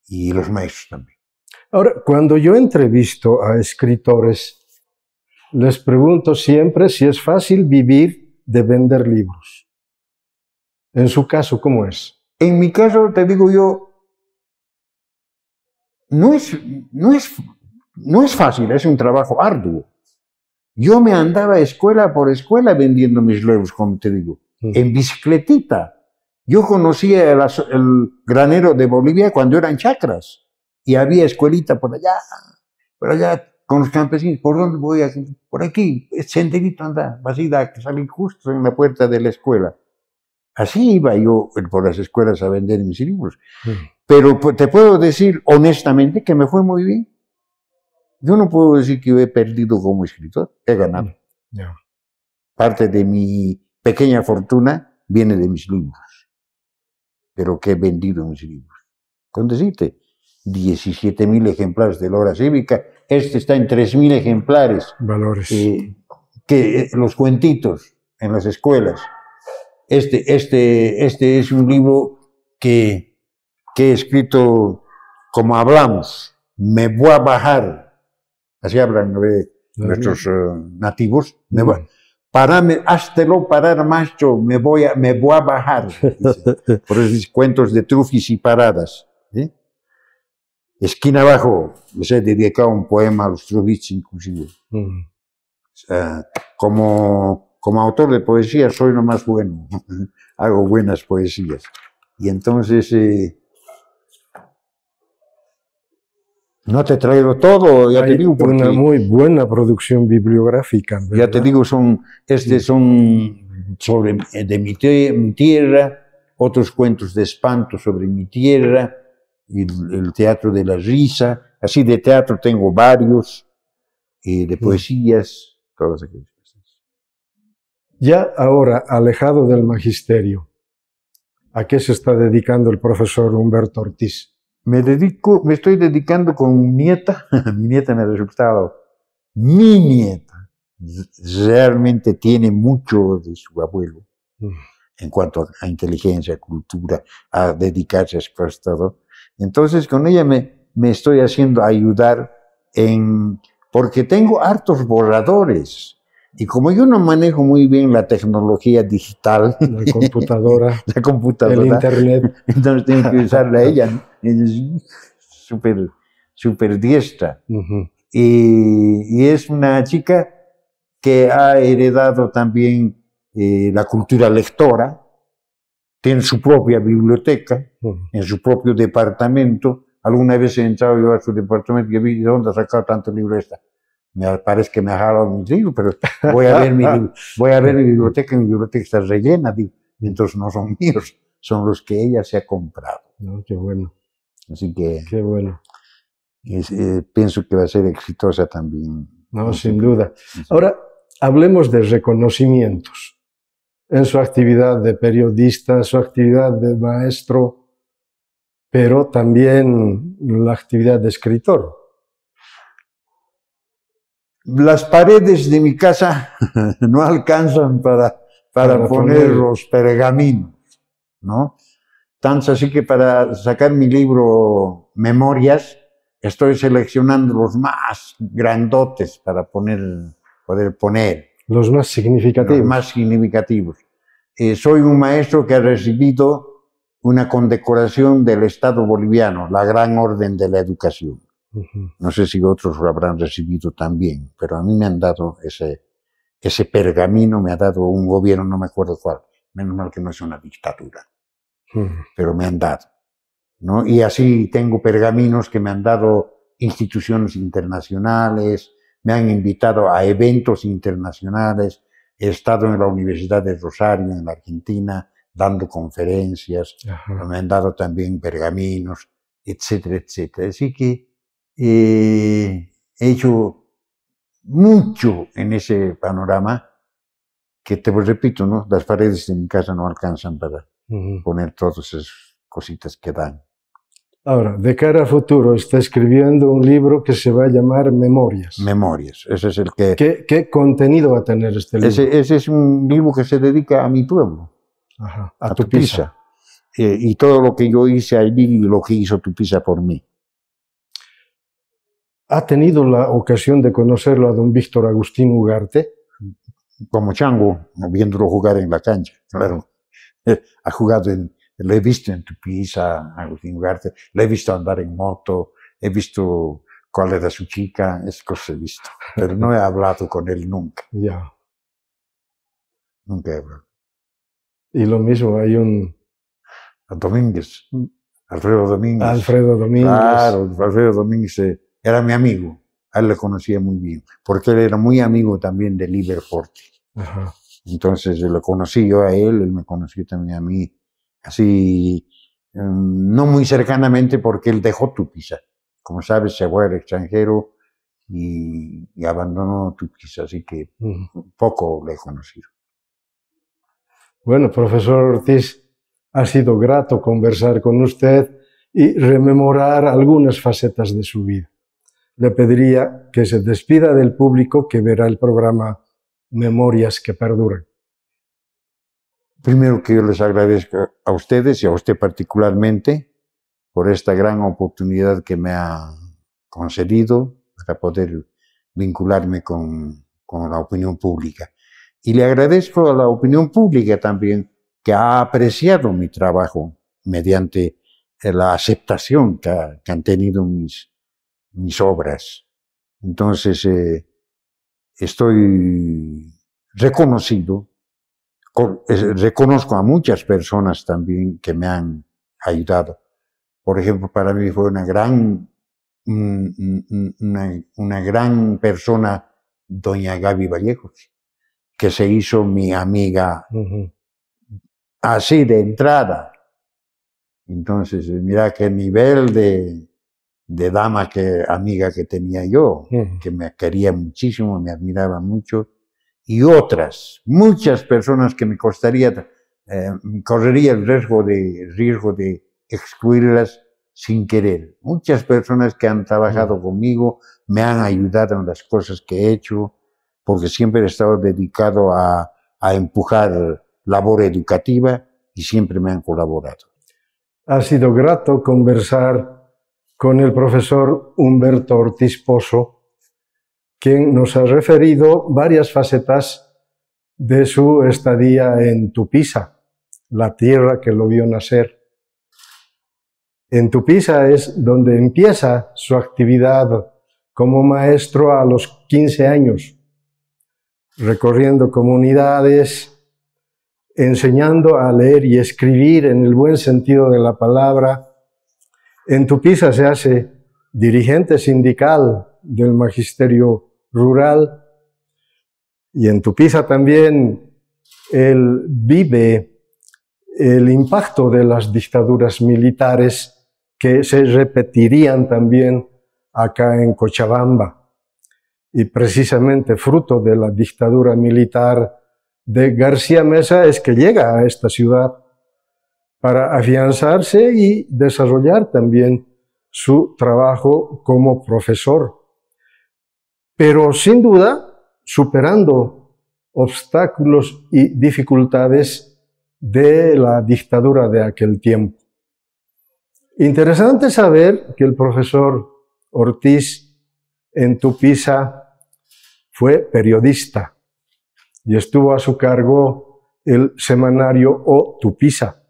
y los maestros también. Ahora, cuando yo entrevisto a escritores, les pregunto siempre si es fácil vivir de vender libros. En su caso, ¿cómo es? En mi caso, te digo yo, no es, no es, no es fácil, es un trabajo arduo. Yo me andaba escuela por escuela vendiendo mis libros, como te digo, mm. en bicicletita. Yo conocía el, el, granero de Bolivia cuando eran chacras y había escuelita por allá, por allá con los campesinos. ¿Por dónde voy? a Por aquí, senderito anda, ir a salir justo en la puerta de la escuela. Así iba yo eh, por las escuelas a vender mis libros. Mm. Pero pues, te puedo decir honestamente que me fue muy bien. Yo no puedo decir que yo he perdido como escritor, he ganado. Mm, Parte de mi pequeña fortuna viene de mis libros, Pero que he vendido mis libros. Con decirte, 17.000 ejemplares de la obra cívica. Este está en 3.000 ejemplares. Valores. Eh, que los cuentitos en las escuelas. Este, este, este es un libro que, que he escrito como hablamos. Me voy a bajar. Así hablan nuestros eh, nativos. Me voy. Parame, lo parar, macho, me voy a, me voy a bajar. [laughs] Por eso cuentos de trufis y paradas. Esquina abajo, les he dedicado un poema a Ostrovich inclusive. Mm. como, como autor de poesía soy lo más bueno, [laughs] hago buenas poesías. Y entonces... Eh, no te he traído todo, ya te digo. una muy buena producción bibliográfica. Ya te digo, son, este son sobre de mi, tierra, otros cuentos de espanto sobre mi tierra, el, teatro de la risa, así de teatro tengo varios, de mm. poesías, todas aquellas cosas. Ya ahora, alejado del magisterio, ¿a qué se está dedicando el profesor Humberto Ortiz? Me dedico, me estoy dedicando con mi nieta, [laughs] mi nieta me ha resultado, mi nieta realmente tiene mucho de su abuelo mm. en cuanto a, inteligencia, cultura, a dedicarse a todo entonces con ella me, estoy haciendo ayudar en, porque tengo hartos borradores. Y como yo no manejo muy bien la tecnología digital, la computadora, [laughs] la computadora, el internet, [laughs] entonces tengo que usarla ella. Es súper, diestra. y, es una chica que ha heredado también eh, la cultura lectora, tiene su propia biblioteca, en su propio departamento. Alguna vez he entrado yo a su departamento y vi de dónde ha sacado tanto libro esta. Me parece que me ha jalado mis libros, pero voy a ver mi, [laughs] voy a ver mi biblioteca y mi biblioteca está rellena. Entonces no son [laughs] míos, son los que ella se ha comprado. qué bueno. Así que... Qué bueno. Eh, pienso que va a ser exitosa también. No, sin duda. Ahora, hablemos de reconocimientos en su actividad de periodista, su actividad de maestro, pero también la actividad de escritor. Las paredes de mi casa [laughs] no alcanzan para, poner, los pergaminos, ¿no? Tanto así que para sacar mi libro Memorias, estoy seleccionando los más grandotes para poder poner. Los más significativos. más significativos. Eh, soy un maestro que ha recibido una condecoración del Estado boliviano, la Gran Orden de la Educación. No sé si otros lo habrán recibido también, pero a mí me han dado ese, ese pergamino, me ha dado un gobierno, no me acuerdo cuál, menos mal que no es una dictadura, pero me han dado. ¿no? Y así tengo pergaminos que me han dado instituciones internacionales, me han invitado a eventos internacionales, he estado en la Universidad de Rosario, en la Argentina, dando conferencias, me han dado también pergaminos, etcétera, etcétera. Así que eh, he hecho mucho en ese panorama que te repito, ¿no? las paredes de mi casa no alcanzan para poner todas esas cositas que dan. Ahora, de cara a futuro, está escribiendo un libro que se va a llamar Memorias. Memorias, ese es el que... ¿Qué, contenido va a tener este libro? Ese, es un libro que se dedica a mi pueblo, a, tu Pisa. Eh, y todo lo que yo hice allí y lo que hizo tu por mí. ¿Ha tenido la ocasión de conocerlo a don Víctor Agustín Ugarte? Como chango, viéndolo jugar en la cancha, claro. [laughs] ha jugado en lo he visto en tu pisa, Agustín Ugarte, lo he visto andar en moto, he visto cuál era su chica, es cosas he visto, pero no he hablado con él nunca. [laughs] Ya. Nunca he hablado. Y lo mismo, hay un... A Domínguez, Alfredo Domínguez. Alfredo Domínguez. Claro, Alfredo Domínguez eh, era mi amigo, a él le conocía muy bien, porque él era muy amigo también de Liverpool. Entonces lo conocí yo a él, él me conoció también a mí así em, no muy cercanamente porque él dejó Tupiza. Como sabes, se fue al extranjero y, y abandonó Tupiza, así que poco le he conocido. Bueno, profesor Ortiz, ha sido grato conversar con usted y rememorar algunas facetas de su vida. Le pediría que se despida del público que verá el programa Memorias que Perduran. Primero que yo les agradezco a ustedes y a usted particularmente por esta gran oportunidad que me ha concedido para poder vincularme con, con la opinión pública. Y le agradezco a la opinión pública también que ha apreciado mi trabajo mediante la aceptación que, han tenido mis, mis obras. Entonces, eh, estoy reconocido reconozco a muchas personas también que me han ayudado. Por ejemplo, para mí fue una gran, una, gran persona, doña Gaby Vallejos, que se hizo mi amiga así de entrada. Entonces, mira qué nivel de, de dama que amiga que tenía yo, que me quería muchísimo, me admiraba mucho y otras, muchas personas que me costaría, eh, correría el riesgo de, riesgo de excluirlas sin querer. Muchas personas que han trabajado mm. conmigo me han ayudado en las cosas que he hecho, porque siempre he estado dedicado a, a empujar labor educativa y siempre me han colaborado. Ha sido grato conversar con el profesor Humberto Ortiz Pozo quien nos ha referido varias facetas de su estadía en Tupisa, la tierra que lo vio nacer. En Tupisa es donde empieza su actividad como maestro a los 15 años, recorriendo comunidades, enseñando a leer y escribir en el buen sentido de la palabra. En Tupisa se hace dirigente sindical del magisterio rural. Y en Tupiza también él vive el impacto de las dictaduras militares que se repetirían también acá en Cochabamba. Y precisamente fruto de la dictadura militar de García Mesa es que llega a esta ciudad para afianzarse y desarrollar también su trabajo como profesor pero sin duda superando obstáculos y dificultades de la dictadura de aquel tiempo. Interesante saber que el profesor Ortiz en Tupiza fue periodista y estuvo a su cargo el semanario O Tupiza,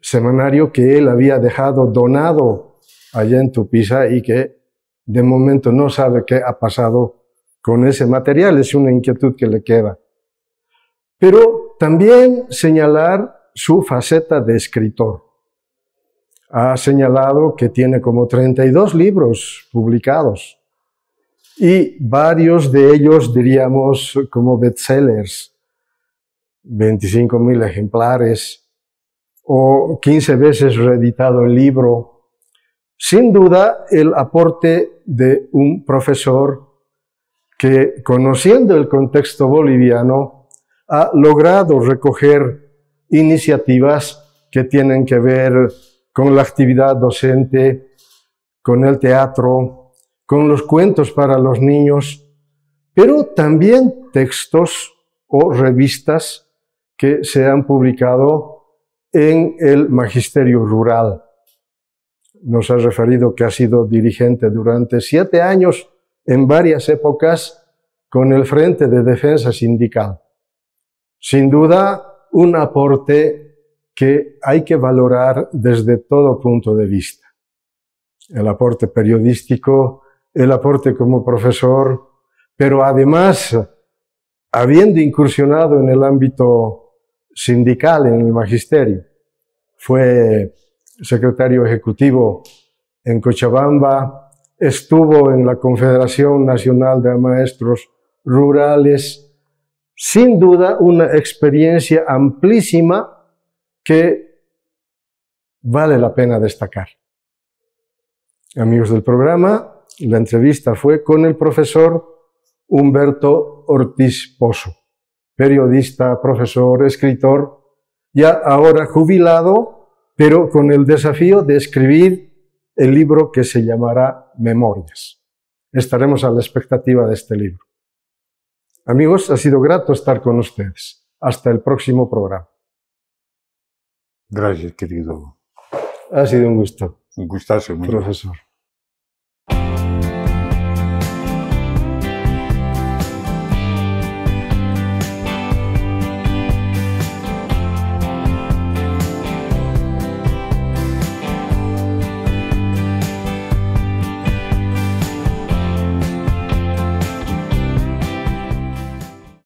semanario que él había dejado donado allá en Tupiza y que de momento no sabe qué ha pasado con ese material, es una inquietud que le queda. Pero también señalar su faceta de escritor. Ha señalado que tiene como 32 libros publicados y varios de ellos, diríamos, como bestsellers, 25.000 ejemplares o 15 veces reeditado el libro sin duda el aporte de un profesor que, conociendo el contexto boliviano, ha logrado recoger iniciativas que tienen que ver con la actividad docente, con el teatro, con los cuentos para los niños, pero también textos o revistas que se han publicado en el magisterio rural nos ha referido que ha sido dirigente durante siete años en varias épocas con el Frente de Defensa Sindical. Sin duda, un aporte que hay que valorar desde todo punto de vista. El aporte periodístico, el aporte como profesor, pero además, habiendo incursionado en el ámbito sindical, en el magisterio, fue secretario ejecutivo en Cochabamba, estuvo en la Confederación Nacional de Maestros Rurales, sin duda una experiencia amplísima que vale la pena destacar. Amigos del programa, la entrevista fue con el profesor Humberto Ortiz Pozo, periodista, profesor, escritor, ya ahora jubilado pero con el desafío de escribir el libro que se llamará Memorias. Estaremos a la expectativa de este libro. Amigos, ha sido grato estar con ustedes. Hasta el próximo programa. Gracias, querido. Ha sido un gusto. Un gustazo, profesor.